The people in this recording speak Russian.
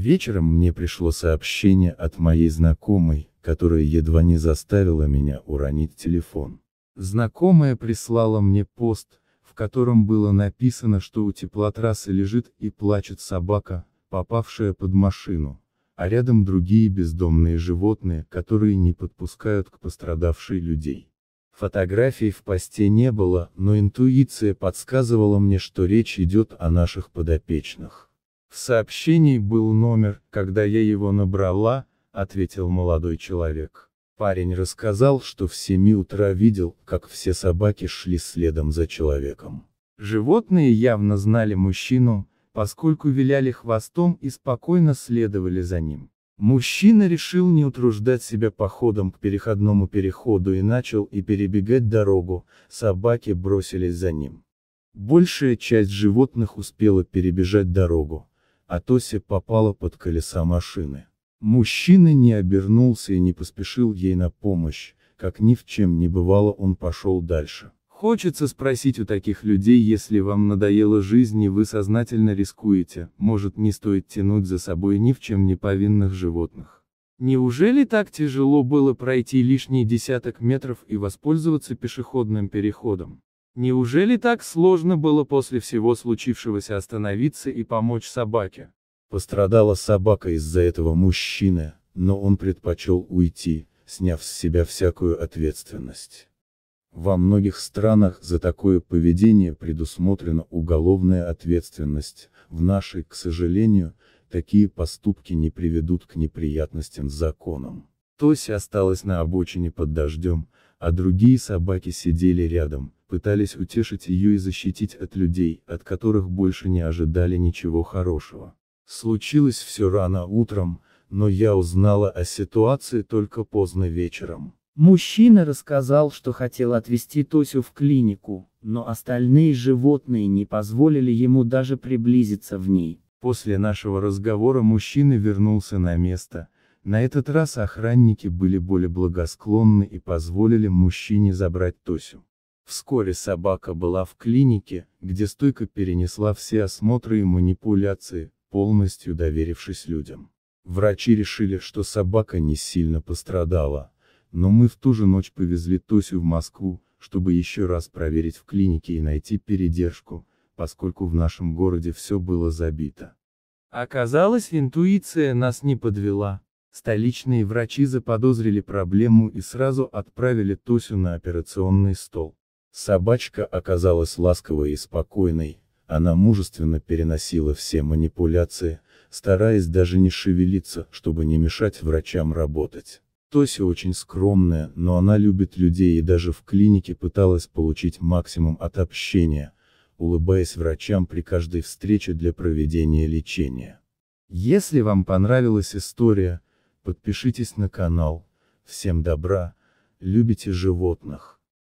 Вечером мне пришло сообщение от моей знакомой, которая едва не заставила меня уронить телефон. Знакомая прислала мне пост, в котором было написано, что у теплотрассы лежит и плачет собака, попавшая под машину, а рядом другие бездомные животные, которые не подпускают к пострадавшей людей. Фотографий в посте не было, но интуиция подсказывала мне, что речь идет о наших подопечных. В сообщении был номер, когда я его набрала, ответил молодой человек. Парень рассказал, что в 7 утра видел, как все собаки шли следом за человеком. Животные явно знали мужчину, поскольку виляли хвостом и спокойно следовали за ним. Мужчина решил не утруждать себя походом к переходному переходу и начал и перебегать дорогу, собаки бросились за ним. Большая часть животных успела перебежать дорогу а попала под колеса машины. Мужчина не обернулся и не поспешил ей на помощь, как ни в чем не бывало он пошел дальше. Хочется спросить у таких людей, если вам надоела жизнь и вы сознательно рискуете, может не стоит тянуть за собой ни в чем не повинных животных. Неужели так тяжело было пройти лишние десяток метров и воспользоваться пешеходным переходом? Неужели так сложно было после всего случившегося остановиться и помочь собаке? Пострадала собака из-за этого мужчины, но он предпочел уйти, сняв с себя всякую ответственность. Во многих странах за такое поведение предусмотрена уголовная ответственность, в нашей, к сожалению, такие поступки не приведут к неприятностям с законом. Тося осталась на обочине под дождем, а другие собаки сидели рядом, пытались утешить ее и защитить от людей, от которых больше не ожидали ничего хорошего. Случилось все рано утром, но я узнала о ситуации только поздно вечером. Мужчина рассказал, что хотел отвезти Тосю в клинику, но остальные животные не позволили ему даже приблизиться в ней. После нашего разговора мужчина вернулся на место. На этот раз охранники были более благосклонны и позволили мужчине забрать Тосю. Вскоре собака была в клинике, где стойко перенесла все осмотры и манипуляции, полностью доверившись людям. Врачи решили, что собака не сильно пострадала, но мы в ту же ночь повезли Тосю в Москву, чтобы еще раз проверить в клинике и найти передержку, поскольку в нашем городе все было забито. Оказалось, интуиция нас не подвела. Столичные врачи заподозрили проблему и сразу отправили Тосю на операционный стол. Собачка оказалась ласковой и спокойной, она мужественно переносила все манипуляции, стараясь даже не шевелиться, чтобы не мешать врачам работать. Тося очень скромная, но она любит людей и даже в клинике пыталась получить максимум от общения, улыбаясь врачам при каждой встрече для проведения лечения. Если вам понравилась история, подпишитесь на канал. Всем добра, любите животных.